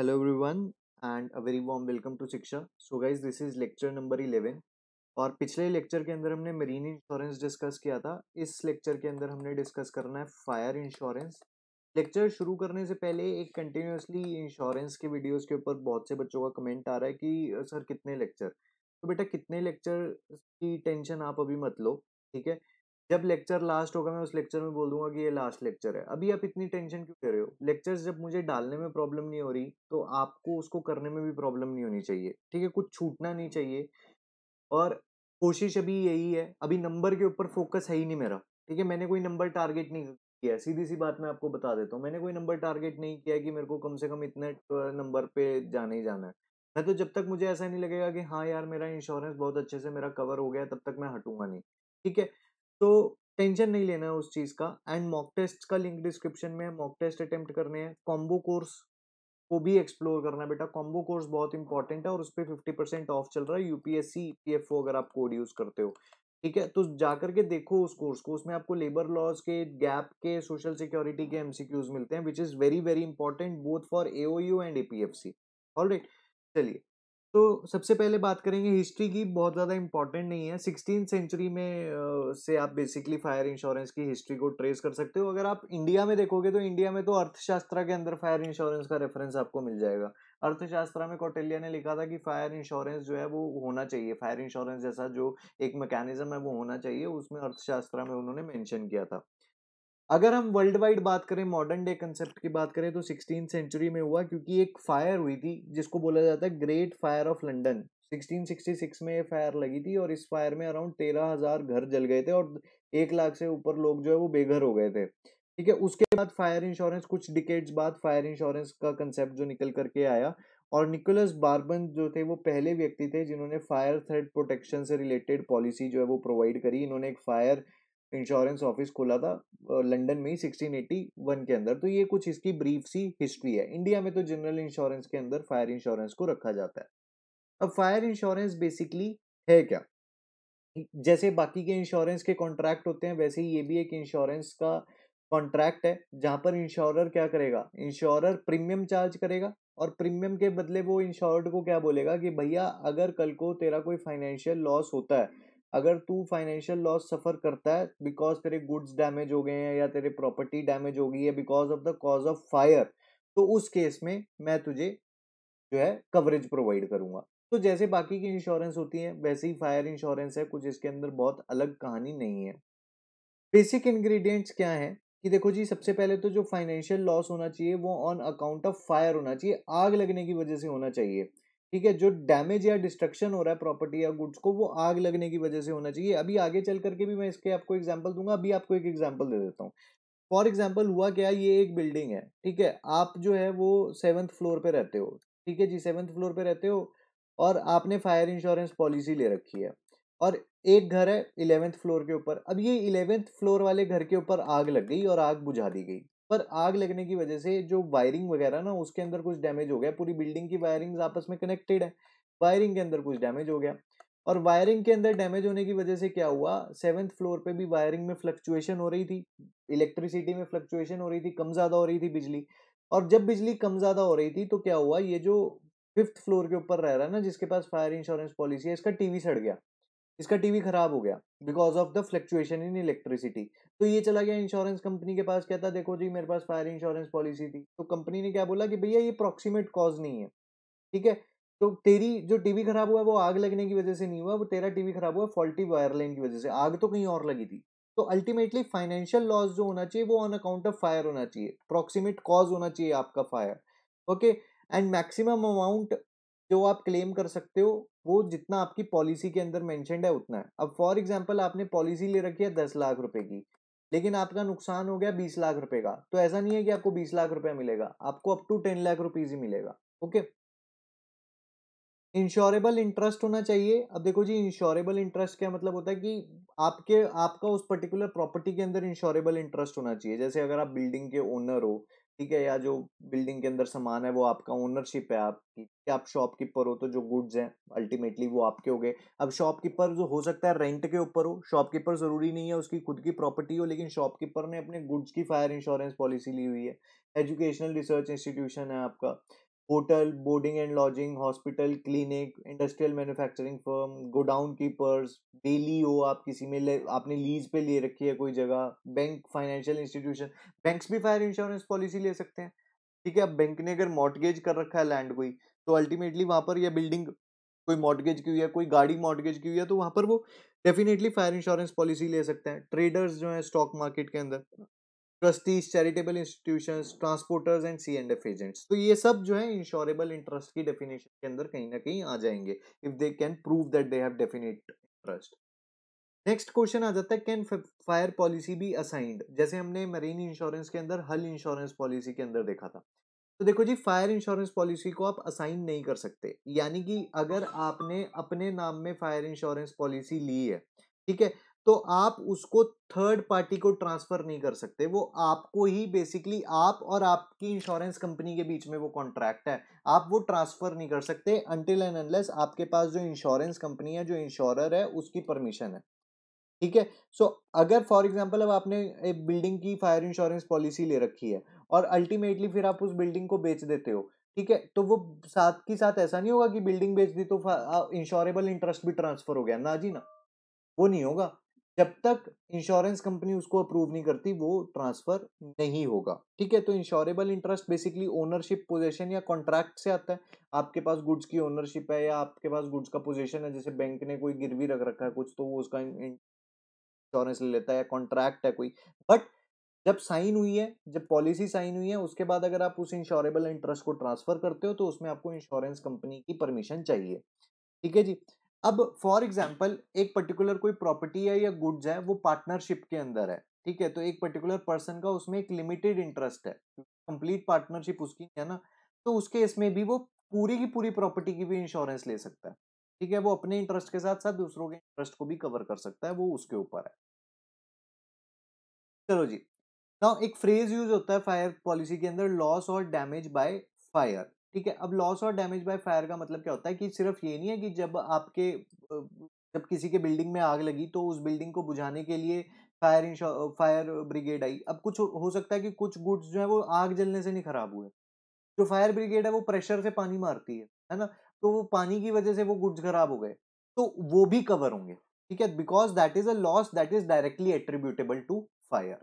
hello everyone and a very warm welcome to Shiksha so guys this is lecture number eleven और पिछले lecture के अंदर हमने marine insurance discuss किया था इस लेक्चर के अंदर हमने डिस्कस करना है फायर इंश्योरेंस लेक्चर शुरू करने से पहले एक कंटिन्यूसली इंश्योरेंस के वीडियोस के ऊपर बहुत से बच्चों का कमेंट आ रहा है कि सर कितने लेक्चर तो बेटा कितने लेक्चर की टेंशन आप अभी मत लो ठीक है जब लेक्चर लास्ट होगा मैं उस लेक्चर में बोल दूंगा कि ये लास्ट लेक्चर है अभी आप इतनी टेंशन क्यों ले रहे हो लेक्चर्स जब मुझे डालने में प्रॉब्लम नहीं हो रही तो आपको उसको करने में भी प्रॉब्लम नहीं होनी चाहिए ठीक है कुछ छूटना नहीं चाहिए और कोशिश अभी यही है अभी नंबर के ऊपर फोकस है ही नहीं मेरा ठीक है मैंने कोई नंबर टारगेट नहीं किया सीधी सी बात मैं आपको बता देता हूँ मैंने कोई नंबर टारगेट नहीं किया कि मेरे को कम से कम इतने नंबर पे जाना ही जाना है मैं तो जब तक मुझे ऐसा नहीं लगेगा कि हाँ यार मेरा इंश्योरेंस बहुत अच्छे से मेरा कवर हो गया तब तक मैं हटूंगा नहीं ठीक है तो टेंशन नहीं लेना है उस चीज़ का एंड मॉक टेस्ट का लिंक डिस्क्रिप्शन में मॉक टेस्ट अटेम्प्ट करने हैं कॉम्बो कोर्स को भी एक्सप्लोर करना है बेटा कॉम्बो कोर्स बहुत इंपॉर्टेंट है और उस पर फिफ्टी परसेंट ऑफ चल रहा है यूपीएससी पी एफ अगर आप कोड यूज़ करते हो ठीक है तो जाकर के देखो उस कोर्स को उसमें आपको लेबर लॉज के गैप के सोशल सिक्योरिटी के एम मिलते हैं which is very very important both for A and A P F C चलिए तो सबसे पहले बात करेंगे हिस्ट्री की बहुत ज़्यादा इंपॉर्टेंट नहीं है सिक्सटीन सेंचुरी में से आप बेसिकली फायर इंश्योरेंस की हिस्ट्री को ट्रेस कर सकते हो अगर आप इंडिया में देखोगे तो इंडिया में तो अर्थशास्त्र के अंदर फायर इंश्योरेंस का रेफरेंस आपको मिल जाएगा अर्थशास्त्र में कौटिल्या ने लिखा था कि फायर इंश्योरेंस जो है वो होना चाहिए फायर इंश्योरेंस जैसा जो एक मैकेनिज्म है वो होना चाहिए उसमें अर्थशास्त्र में उन्होंने मेंशन किया था अगर हम वर्ल्ड वाइड बात करें मॉडर्न डे कंसेप्ट की बात करें तो सिक्सटीन सेंचुरी में हुआ क्योंकि एक फायर हुई थी जिसको बोला जाता है ग्रेट फायर ऑफ लंडन 1666 में ये फायर लगी थी और इस फायर में अराउंड तेरह हजार घर जल गए थे और एक लाख से ऊपर लोग जो है वो बेघर हो गए थे ठीक है उसके बाद फायर इंश्योरेंस कुछ डिकेट्स बाद फायर इंश्योरेंस का कंसेप्ट जो निकल करके आया और निकोलस बार्बन जो थे वो पहले व्यक्ति थे जिन्होंने फायर थ्रेड प्रोटेक्शन से रिलेटेड पॉलिसी जो है वो प्रोवाइड करी इन्होंने एक फायर इंश्योरेंस ऑफिस खोला था लंदन में ही 1681 के अंदर तो ये कुछ इसकी ब्रीफ सी हिस्ट्री है इंडिया में तो जनरल इंश्योरेंस के अंदर फायर इंश्योरेंस को रखा जाता है अब फायर इंश्योरेंस बेसिकली है क्या जैसे बाकी के इंश्योरेंस के कॉन्ट्रैक्ट होते हैं वैसे ही ये भी एक इंश्योरेंस का कॉन्ट्रैक्ट है जहां पर इंश्योरर क्या करेगा इंश्योरर प्रीमियम चार्ज करेगा और प्रीमियम के बदले वो इंश्योर्ड को क्या बोलेगा कि भैया अगर कल को तेरा कोई फाइनेंशियल लॉस होता है अगर तू फाइनेंशियल लॉस सफ़र करता है बिकॉज तेरे गुड्स डैमेज हो गए हैं या तेरे प्रॉपर्टी डैमेज हो गई है because of the cause of fire तो उस केस में मैं तुझे जो है कवरेज प्रोवाइड करूंगा तो जैसे बाकी की इंश्योरेंस होती है वैसे ही फायर इंश्योरेंस है कुछ इसके अंदर बहुत अलग कहानी नहीं है बेसिक इंग्रेडिएंट्स क्या है कि देखो जी सबसे पहले तो जो फाइनेंशियल लॉस होना चाहिए वो ऑन अकाउंट ऑफ फायर होना चाहिए आग लगने की वजह से होना चाहिए ठीक है जो डैमेज या डिस्ट्रक्शन हो रहा है प्रॉपर्टी या गुड्स को वो आग लगने की वजह से होना चाहिए अभी आगे चल करके भी मैं इसके आपको एग्जाम्पल दूंगा अभी आपको एक एग्जाम्पल दे देता हूँ फॉर एग्जाम्पल हुआ क्या ये एक बिल्डिंग है ठीक है आप जो है वो सेवन्थ फ्लोर पे रहते हो ठीक है जी सेवन्थ फ्लोर पे रहते हो और आपने फायर इंश्योरेंस पॉलिसी ले रखी है और एक घर है इलेवेंथ फ्लोर के ऊपर अब ये इलेवेंथ फ्लोर वाले घर के ऊपर आग लग गई और आग बुझा दी गई पर आग लगने की वजह से जो वायरिंग वगैरह ना उसके अंदर कुछ डैमेज हो गया पूरी बिल्डिंग की वायरिंग आपस में कनेक्टेड है वायरिंग के अंदर कुछ डैमेज हो गया और वायरिंग के अंदर डैमेज होने की वजह से क्या हुआ सेवन्थ फ्लोर पे भी वायरिंग में फ्लक्चुएशन हो रही थी इलेक्ट्रिसिटी में फ्लक्चुएशन हो रही थी कम ज़्यादा हो रही थी बिजली और जब बिजली कम ज़्यादा हो रही थी तो क्या हुआ ये जो फिफ्थ फ्लोर के ऊपर रह रहा है ना जिसके पास फायर इंश्योरेंस पॉलिसी है इसका टीवी सड़ गया इसका टीवी खराब हो गया because of the fluctuation in electricity तो ये चला गया इंश्योरेंस कंपनी के पास कहता देखो जी मेरे पास फायर इंश्योरेंस पॉलिसी थी तो कंपनी ने क्या बोला कि भैया ये प्रॉक्सीमेट कॉज नहीं है ठीक है तो तेरी जो टीवी खराब हुआ वो आग लगने की वजह से नहीं हुआ वो तेरा टीवी खराब हुआ फॉल्टी वायर लाइन की वजह से आग तो कहीं और लगी थी तो अल्टीमेटली फाइनेंशियल लॉस जो होना चाहिए वो ऑन अकाउंट ऑफ फायर होना चाहिए अप्रॉक्सीमेट कॉज होना चाहिए आपका fire okay and maximum amount जो आप क्लेम कर सकते हो वो जितना आपकी पॉलिसी के अंदर मैंशनड है उतना है अब फॉर एग्जाम्पल आपने पॉलिसी ले रखी है दस लाख रुपए की लेकिन आपका नुकसान हो गया बीस लाख रुपए का तो ऐसा नहीं है कि आपको बीस लाख रुपया मिलेगा आपको up to ten lakh rupees ही मिलेगा ओके इंश्योरेबल इंटरेस्ट होना चाहिए अब देखो जी इंश्योरेबल इंटरेस्ट क्या मतलब होता है कि आपके आपका उस पर्टिकुलर प्रॉपर्टी के अंदर इंश्योरेबल इंटरेस्ट होना चाहिए जैसे अगर आप बिल्डिंग के ओनर हो ठीक है या जो बिल्डिंग के अंदर सामान है वो आपका ओनरशिप है आपकी आप शॉपकीपर हो तो जो गुड्स हैं अल्टीमेटली वो आपके हो गए अब शॉपकीपर जो हो सकता है रेंट के ऊपर हो शॉपकीपर ज़रूरी नहीं है उसकी खुद की प्रॉपर्टी हो लेकिन शॉपकीपर ने अपने गुड्स की फायर इंश्योरेंस पॉलिसी ली हुई है एजुकेशनल रिसर्च इंस्टीट्यूशन है आपका hotel boarding and lodging hospital clinic industrial manufacturing firm godown keepers daily हो आप किसी में ले, आपने लीज पे ले रखी है कोई जगह बैंक फाइनेंशियल इंस्टीट्यूशन बैंक्स भी फायर इंश्योरेंस पॉलिसी ले सकते हैं ठीक है अब बैंक ने अगर मॉटगेज कर रखा है लैंड कोई तो अल्टीमेटली वहाँ पर यह बिल्डिंग कोई मॉटगेज की हुई है कोई गाड़ी मॉटगेज की हुई है तो वहाँ पर वो डेफिनेटली फायर इंश्योरेंस पॉलिसी ले सकते हैं ट्रेडर्स जो है स्टॉक मार्केट के अंदर trustees charitable institution transporters and C and F agents तो ये सब जो है इंश्योरेबल इंटरेस्ट की डेफिनेशन के अंदर कहीं ना कहीं आ जाएंगे if they can prove that they have definite interest next question आ जाता है कैन फायर पॉलिसी भी असाइंड जैसे हमने मरीन इंश्योरेंस के अंदर हल इंश्योरेंस पॉलिसी के अंदर देखा था तो देखो जी फायर इंश्योरेंस पॉलिसी को आप असाइन नहीं कर सकते यानी कि अगर आपने अपने नाम में फायर इंश्योरेंस पॉलिसी ली है ठीक है तो आप उसको थर्ड पार्टी को ट्रांसफर नहीं कर सकते वो आपको ही बेसिकली आप और आपकी इंश्योरेंस कंपनी के बीच में वो कॉन्ट्रैक्ट है आप वो ट्रांसफर नहीं कर सकते अनटिल एंड अनलेस आपके पास जो इंश्योरेंस कंपनी है जो इंश्योरर है उसकी परमिशन है ठीक है सो अगर फॉर एग्जाम्पल अब आपने एक बिल्डिंग की फायर इंश्योरेंस पॉलिसी ले रखी है और अल्टीमेटली फिर आप उस बिल्डिंग को बेच देते हो ठीक है तो वो साथ के साथ ऐसा नहीं होगा कि बिल्डिंग बेच दी तो इंश्योरेबल इंटरेस्ट भी ट्रांसफर हो गया ना जी ना वो नहीं होगा जब तक इंश्योरेंस कंपनी उसको अप्रूव नहीं करती वो ट्रांसफर नहीं होगा ठीक है तो insurable interest basically ownership position या कॉन्ट्रैक्ट से आता है आपके पास गुड्स की ओनरशिप है या आपके पास गुड्स का पोजीशन है जैसे बैंक ने कोई गिरवी रख रखा है कुछ तो वो उसका इंश्योरेंस ले लेता है या कॉन्ट्रैक्ट है कोई बट जब साइन हुई है जब पॉलिसी साइन हुई है उसके बाद अगर आप उस इंश्योरेबल इंटरेस्ट को ट्रांसफर करते हो तो उसमें आपको इंश्योरेंस कंपनी की परमिशन चाहिए ठीक है जी अब फॉर एग्जाम्पल एक पर्टिकुलर कोई प्रॉपर्टी है या गुड्स है वो पार्टनरशिप के अंदर है ठीक है तो एक पर्टिकुलर पर्सन का उसमें एक लिमिटेड इंटरेस्ट है कंप्लीट पार्टनरशिप उसकी है ना तो उसके इसमें भी वो पूरी की पूरी प्रॉपर्टी की भी इंश्योरेंस ले सकता है ठीक है वो अपने इंटरेस्ट के साथ साथ दूसरों के इंटरेस्ट को भी कवर कर सकता है वो उसके ऊपर है चलो जी ना एक फ्रेज यूज होता है फायर पॉलिसी के अंदर लॉस और डैमेज बाय फायर ठीक है अब लॉस और डैमेज बाय फायर का मतलब क्या होता है कि सिर्फ ये नहीं है कि जब आपके जब किसी के बिल्डिंग में आग लगी तो उस बिल्डिंग को बुझाने के लिए फायर फायर ब्रिगेड आई अब कुछ हो सकता है कि कुछ गुड्स जो है वो आग जलने से नहीं खराब हुए जो फायर ब्रिगेड है वो प्रेशर से पानी मारती है है ना तो वो पानी की वजह से वो गुड्स खराब हो गए तो वो भी कवर होंगे ठीक है because that is a loss that is directly attributable to fire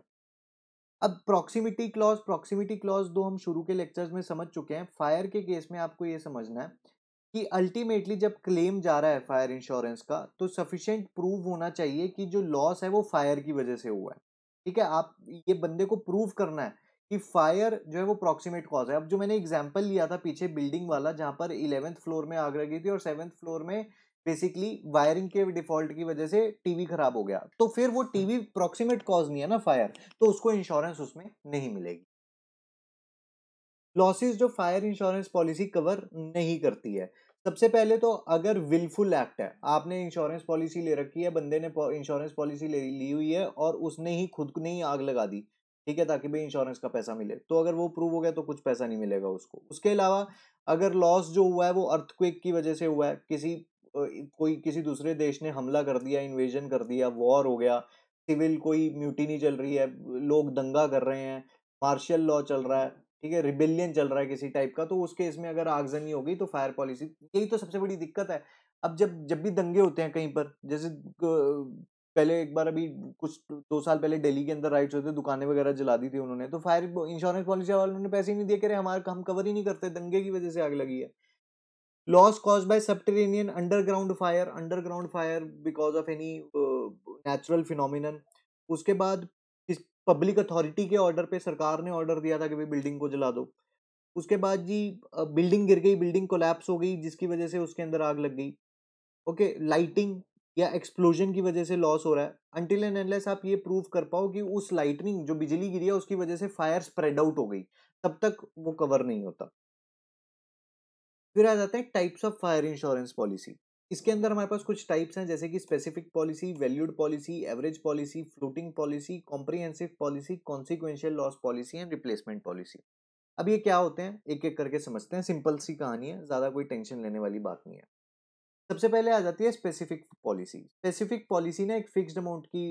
अब प्रॉक्सिमिटी क्लॉज प्रॉक्सिमिटी क्लॉज दो हम शुरू के लेक्चर्स में समझ चुके हैं फायर के केस में आपको ये समझना है कि अल्टीमेटली जब क्लेम जा रहा है फायर इंश्योरेंस का तो सफिशेंट प्रूव होना चाहिए कि जो लॉस है वो फायर की वजह से हुआ है ठीक है आप ये बंदे को प्रूव करना है कि फायर जो है वो अप्रॉक्सीमेट कॉज है अब जो मैंने एग्जाम्पल लिया था पीछे बिल्डिंग वाला जहाँ पर इलेवेंथ फ्लोर में आग लगी थी और सेवन्थ फ्लोर में बेसिकली वायरिंग के डिफॉल्ट की वजह से टीवी खराब हो गया तो फिर वो टीवी प्रोक्सीमेट कॉज नहीं है ना फायर तो उसको इंश्योरेंस उसमें नहीं मिलेगी लॉसेस जो फायर इंश्योरेंस पॉलिसी कवर नहीं करती है सबसे पहले तो अगर विलफुल एक्ट है आपने इंश्योरेंस पॉलिसी ले रखी है बंदे ने इंश्योरेंस पॉलिसी ले ली हुई है और उसने ही खुद ने ही आग लगा दी ठीक है ताकि भाई इंश्योरेंस का पैसा मिले तो अगर वो प्रूव हो गया तो कुछ पैसा नहीं मिलेगा उसको उसके अलावा अगर लॉस जो हुआ है वो अर्थक्वेक की वजह से हुआ है किसी कोई किसी दूसरे देश ने हमला कर दिया इन्वेजन कर दिया वॉर हो गया सिविल कोई म्यूटी नहीं चल रही है लोग दंगा कर रहे हैं मार्शल लॉ चल रहा है ठीक है रिबेलियन चल रहा है किसी टाइप का तो उस केस में अगर आगजनी हो गई तो फायर पॉलिसी यही तो सबसे बड़ी दिक्कत है अब जब जब भी दंगे होते हैं कहीं पर जैसे पहले एक बार अभी कुछ दो साल पहले दिल्ली के अंदर राइट्स होते दुकानें वगैरह जला दी थी उन्होंने तो फायर इंश्योरेंस पॉलिसी वालों ने पैसे ही नहीं दिए कह रहे हमारे हम कवर ही नहीं करते दंगे की वजह से आग लगी है loss caused by subterranean underground fire underground fire because of any uh, natural phenomenon उसके बाद इस पब्लिक अथॉरिटी के ऑर्डर पे सरकार ने ऑर्डर दिया था कि भाई बिल्डिंग को जला दो उसके बाद जी बिल्डिंग गिर गई बिल्डिंग कोलैप्स हो गई जिसकी वजह से उसके अंदर आग लग गई ओके लाइटिंग या एक्सप्लोजन की वजह से लॉस हो रहा है अनटिल एंड एनलेस आप ये प्रूव कर पाओ कि उस लाइटनिंग जो बिजली गिरी है उसकी वजह से फायर स्प्रेड आउट हो गई तब तक वो कवर नहीं होता फिर आ जाते हैं types of fire insurance policy इसके अंदर हमारे पास कुछ टाइप्स हैं जैसे कि specific policy valued policy average policy floating policy comprehensive policy consequential loss policy and replacement policy अब ये क्या होते हैं एक एक करके समझते हैं सिंपल सी कहानी है ज़्यादा कोई टेंशन लेने वाली बात नहीं है सबसे पहले आ जाती है स्पेसिफिक पॉलिसी स्पेसिफिक पॉलिसी ना एक फिक्सड अमाउंट की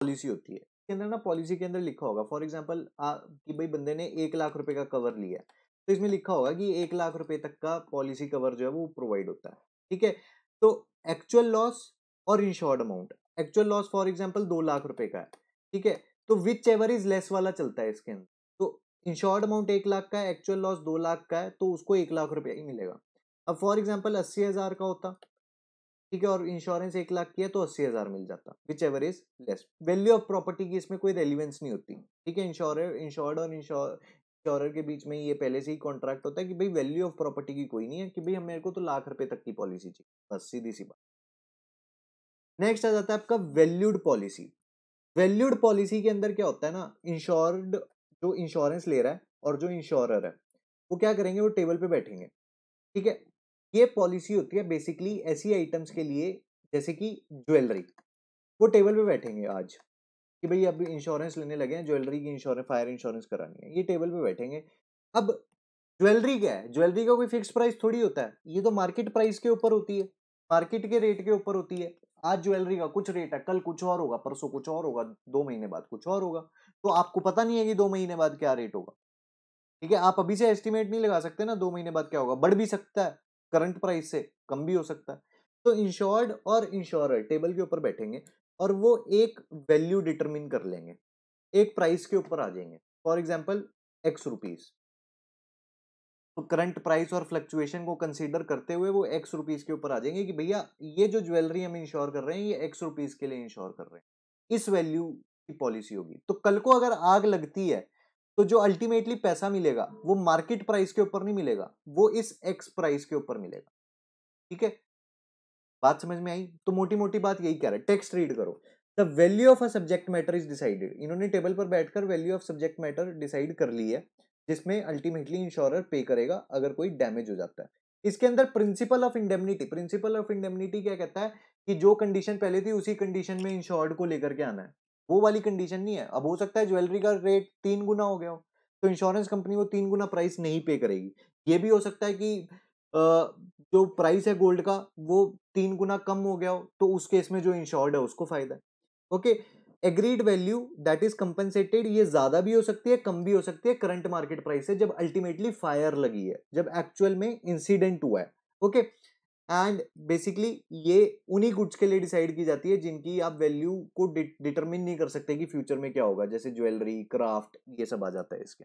पॉलिसी होती है इसके अंदर ना पॉलिसी के अंदर लिखा होगा फॉर एग्जाम्पल कि भाई बंदे ने एक लाख रुपए का कवर लिया है तो इसमें लिखा होगा कि एक लाख रुपए तक का पॉलिसी कवर जो है वो प्रोवाइड होता है ठीक है तो एक्चुअल लॉस और insured amount actual loss for example दो लाख रुपए का है ठीक है तो विच एवर इज लेस वाला चलता है इसके अंदर तो इंश्योर्ड अमाउंट एक लाख का है एक्चुअल लॉस दो लाख का है तो उसको एक लाख रुपया ही मिलेगा अब फॉर एग्जाम्पल अस्सी हज़ार का होता ठीक है और इंश्योरेंस एक लाख की है तो अस्सी हज़ार मिल जाता which ever is less value of property की इसमें कोई रेलिवेंस नहीं होती ठीक है इंश्योर इंश्योर्ड और इंश्योर इंश्योरर के बीच में ये पहले से ही कॉन्ट्रैक्ट होता है कि भाई वैल्यू ऑफ प्रॉपर्टी की कोई नहीं है कि भाई हम मेरे को तो लाख रुपए तक की पॉलिसी चाहिए बस सीधी सी बात नेक्स्ट आ जाता है आपका वैल्यूड पॉलिसी वैल्यूड पॉलिसी के अंदर क्या होता है ना इंश्योर्ड जो इंश्योरेंस ले रहा है और जो इंश्योरर है वो क्या करेंगे वो टेबल पे बैठेंगे ठीक है ये पॉलिसी होती है बेसिकली ऐसी आइटम्स के लिए जैसे कि ज्वेलरी वो टेबल पे बैठेंगे आज कि भाई अब इंश्योरेंस लेने लगे हैं ज्वेलरी की इंश्योरेंस फायर इंश्योरेंस करानी है ये टेबल पे बैठेंगे अब ज्वेलरी क्या है ज्वेलरी का कोई फिक्स प्राइस थोड़ी होता है ये तो मार्केट प्राइस के ऊपर होती है मार्केट के रेट के ऊपर होती है आज ज्वेलरी का कुछ रेट है कल कुछ और होगा परसों कुछ और होगा दो महीने बाद कुछ और होगा तो आपको पता नहीं है कि दो महीने बाद क्या रेट होगा ठीक है आप अभी से एस्टिमेट नहीं लगा सकते ना दो महीने बाद क्या होगा बढ़ भी सकता है करंट प्राइस से कम भी हो सकता है तो इंश्योर्ड और इंश्योर टेबल के ऊपर बैठेंगे और वो एक वैल्यू डिटरमिन कर लेंगे एक प्राइस के ऊपर आ जाएंगे फॉर एग्जाम्पल एक्स रुपीज तो करंट प्राइस और फ्लक्चुएशन को कंसीडर करते हुए वो एक्स रुपीज के ऊपर आ जाएंगे कि भैया ये जो ज्वेलरी हम इंश्योर कर रहे हैं ये एक्स रुपीज के लिए इंश्योर कर रहे हैं इस वैल्यू की पॉलिसी होगी तो कल को अगर आग लगती है तो जो अल्टीमेटली पैसा मिलेगा वो मार्केट प्राइस के ऊपर नहीं मिलेगा वो इस एक्स प्राइस के ऊपर मिलेगा ठीक है बात समझ में आई तो मोटी मोटी बात यही कह रहा है टेक्स्ट रीड करो the value of a subject matter is decided इन्होंने टेबल पर बैठकर value of subject matter decide कर ली है जिसमें अल्टीमेटली इंश्योरर पे करेगा अगर कोई डैमेज हो जाता है इसके अंदर principle of indemnity principle of indemnity क्या कहता है कि जो कंडीशन पहले थी उसी कंडीशन में इंश्योर्ड को लेकर के आना है वो वाली कंडीशन नहीं है अब हो सकता है ज्वेलरी का रेट तीन गुना हो गया हो तो इंश्योरेंस कंपनी वो तीन गुना प्राइस नहीं पे करेगी ये भी हो सकता है कि जो प्राइस है गोल्ड का वो तीन गुना कम हो गया हो तो उस केस में जो इंश्योर्ड है उसको फायदा है okay agreed value that is compensated ये ज्यादा भी हो सकती है कम भी हो सकती है करंट मार्केट प्राइस से जब अल्टीमेटली फायर लगी है जब एक्चुअल में इंसिडेंट हुआ है ओके एंड बेसिकली ये उन्हीं गुड्स के लिए डिसाइड की जाती है जिनकी आप वैल्यू को डिटरमिन नहीं कर सकते कि फ्यूचर में क्या होगा जैसे ज्वेलरी क्राफ्ट ये सब आ जाता है इसके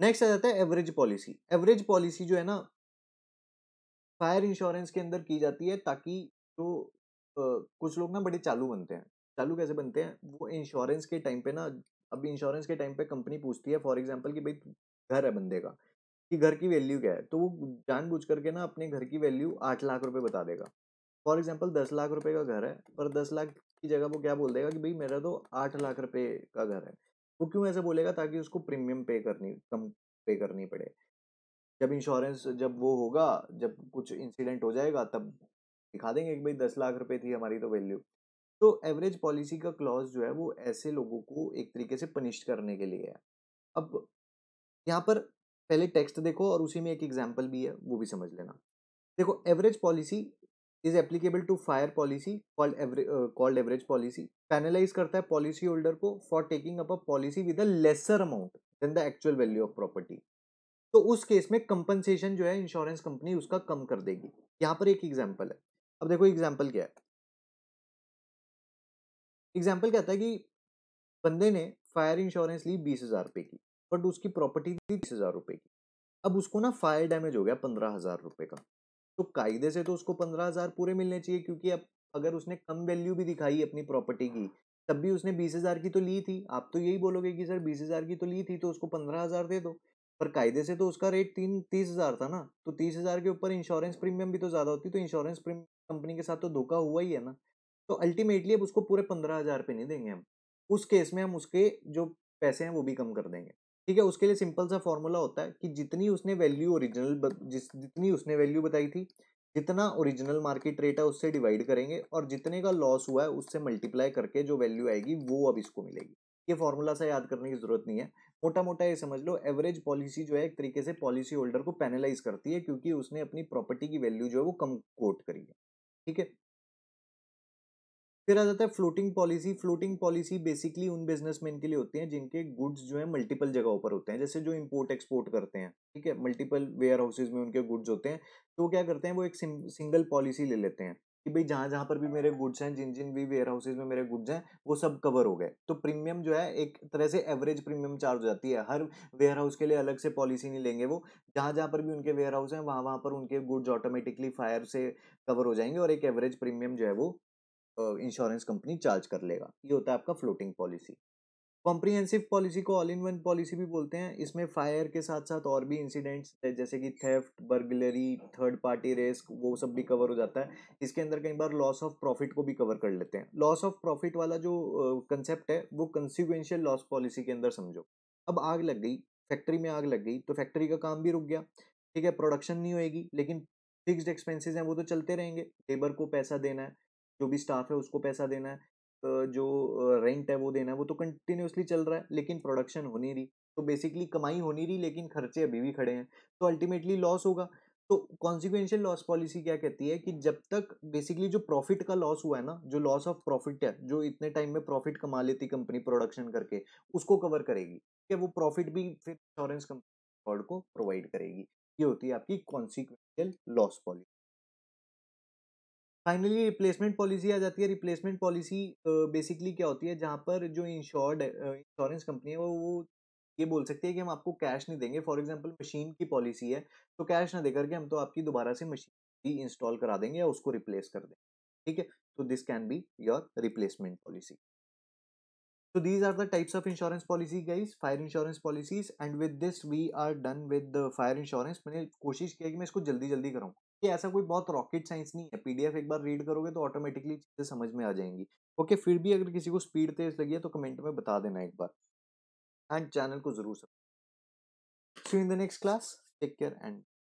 नेक्स्ट आ जाता है एवरेज पॉलिसी एवरेज पॉलिसी जो है ना फायर इंश्योरेंस के अंदर की जाती है ताकि जो तो, कुछ लोग ना बड़े चालू बनते हैं चालू कैसे बनते हैं वो इंश्योरेंस के टाइम पे ना अब इंश्योरेंस के टाइम पे कंपनी पूछती है फॉर एग्जांपल कि भाई घर है बंदे का कि घर की वैल्यू क्या है तो वो जानबूझ करके ना अपने घर की वैल्यू आठ लाख रुपये बता देगा फॉर एग्जाम्पल दस लाख रुपये का घर है पर दस लाख की जगह वो क्या बोल देगा कि भाई मेरा तो आठ लाख रुपये का घर है वो क्यों ऐसे बोलेगा ताकि उसको प्रीमियम पे करनी कम पे करनी पड़े जब इंश्योरेंस जब वो होगा जब कुछ इंसिडेंट हो जाएगा तब दिखा देंगे कि भाई दस लाख रुपए थी हमारी तो वैल्यू तो एवरेज पॉलिसी का क्लॉज जो है वो ऐसे लोगों को एक तरीके से पनिश करने के लिए है अब यहाँ पर पहले टेक्स्ट देखो और उसी में एक एग्जाम्पल भी है वो भी समझ लेना देखो average policy is applicable to fire policy called average policy penalise करता है पॉलिसी होल्डर को for taking up a policy with a lesser amount than the actual value of property तो उस केस में कंपनसेशन जो है इंश्योरेंस कंपनी उसका कम कर देगी यहाँ पर एक एग्जाम्पल है अब देखो एग्जाम्पल क्या है एग्जाम्पल कहता है कि बंदे ने फायर इंश्योरेंस ली बीस हज़ार रुपये की बट उसकी प्रॉपर्टी थी बीस हज़ार रुपये की अब उसको ना फायर डैमेज हो गया पंद्रह हज़ार रुपये का तो कायदे से तो उसको पंद्रह हज़ार पूरे मिलने चाहिए क्योंकि अब अगर उसने कम वैल्यू भी दिखाई अपनी प्रॉपर्टी की तब भी उसने बीस हज़ार की तो ली थी आप तो यही बोलोगे कि सर बीस हज़ार की तो ली थी तो उसको पंद्रह हज़ार दे दो पर कायदे से तो उसका रेट तीन तीस हज़ार था ना तो तीस हज़ार के ऊपर इंश्योरेंस प्रीमियम भी तो ज़्यादा होती तो इंश्योरेंस प्रीमियम कंपनी के साथ तो धोखा हुआ ही है ना तो अल्टीमेटली अब उसको पूरे पंद्रह हज़ार पे नहीं देंगे हम उस केस में हम उसके जो पैसे हैं वो भी कम कर देंगे ठीक है उसके लिए सिंपल सा फॉर्मूला होता है कि जितनी उसने वैल्यू ओरिजिनल जिस जितनी उसने वैल्यू बताई थी जितना ओरिजिनल मार्केट रेट है उससे डिवाइड करेंगे और जितने का लॉस हुआ है उससे मल्टीप्लाई करके जो वैल्यू आएगी वो अब इसको मिलेगी ये फॉर्मूला सा याद करने की जरूरत नहीं है मोटा मोटा ये समझ लो एवरेज पॉलिसी जो है एक तरीके से पॉलिसी होल्डर को पेनलाइज करती है क्योंकि उसने अपनी प्रॉपर्टी की वैल्यू जो है वो कम कोट करी है ठीक है फिर आ जाता है floating policy floating policy basically उन बिजनेसमैन के लिए होती हैं जिनके गुड्स जो है मल्टीपल जगहों पर होते हैं जैसे जो इंपोर्ट एक्सपोर्ट करते हैं ठीक है मल्टीपल वेयर हाउसेज में उनके गुड्स होते हैं तो क्या करते हैं वो एक सिंगल पॉलिसी ले लेते हैं कि भाई जहाँ जहाँ पर भी मेरे गुड्स हैं जिन जिन भी वेयर हाउसेज में मेरे गुड्स हैं वो सब कवर हो गए तो प्रीमियम जो है एक तरह से एवरेज प्रीमियम चार्ज हो जाती है हर वेयर हाउस के लिए अलग से पॉलिसी नहीं लेंगे वो जहाँ जहाँ पर भी उनके वेयर हाउस हैं वहाँ वहाँ पर उनके गुड्स ऑटोमेटिकली फायर से कवर हो जाएंगे और एक एवरेज प्रीमियम जो है वो इंश्योरेंस कंपनी चार्ज कर लेगा ये होता है आपका फ्लोटिंग पॉलिसी कॉम्प्रीहेंसिव पॉलिसी को ऑल इन वन पॉलिसी भी बोलते हैं इसमें फायर के साथ साथ और भी इंसिडेंट्स जैसे कि theft burglary third party risk वो सब भी कवर हो जाता है इसके अंदर कई बार लॉस ऑफ प्रॉफिट को भी कवर कर लेते हैं लॉस ऑफ प्रॉफिट वाला जो कंसेप्ट है वो कंसिक्वेंशियल लॉस पॉलिसी के अंदर समझो अब आग लग गई फैक्ट्री में आग लग गई तो फैक्ट्री का काम भी रुक गया ठीक है प्रोडक्शन नहीं होएगी लेकिन फिक्स्ड एक्सपेंसेस हैं वो तो चलते रहेंगे लेबर को पैसा देना है जो भी स्टाफ है उसको पैसा देना है तो जो रेंट है वो देना है वो तो कंटिन्यूसली चल रहा है लेकिन प्रोडक्शन हो नहीं रही तो बेसिकली कमाई हो नहीं रही लेकिन खर्चे अभी भी खड़े हैं तो अल्टीमेटली लॉस होगा तो कॉन्सिक्वेंशियल लॉस पॉलिसी क्या कहती है कि जब तक बेसिकली जो प्रॉफिट का लॉस हुआ है ना जो लॉस ऑफ प्रॉफिट है जो इतने टाइम में प्रॉफिट कमा लेती कंपनी प्रोडक्शन करके उसको कवर करेगी क्या वो प्रॉफिट भी फिर इंश्योरेंस कंपनी को प्रोवाइड करेगी ये होती है आपकी consequential loss policy finally replacement policy आ जाती है रिप्लेसमेंट पॉलिसी बेसिकली क्या होती है जहाँ पर जो इंश्योर्ड इंश्योरेंस कंपनी है वो वो ये बोल सकती है कि हम आपको कैश नहीं देंगे फॉर एग्जाम्पल मशीन की पॉलिसी है तो कैश ना देकर के हम तो आपकी दोबारा से मशीन ही इंस्टॉल करा देंगे या उसको रिप्लेस कर देंगे ठीक है तो this can be your replacement policy तो these are the types of insurance policy guys fire insurance policies and with this we are done with fire insurance मैंने कोशिश किया कि मैं इसको जल्दी जल्दी कराऊँ कि ऐसा कोई बहुत रॉकेट साइंस नहीं है पीडीएफ एक बार रीड करोगे तो ऑटोमेटिकली चीज़ें समझ में आ जाएंगी ओके फिर भी अगर किसी को स्पीड तेज लगी है तो कमेंट में बता देना एक बार एंड चैनल को जरूर सब see in the next class take care and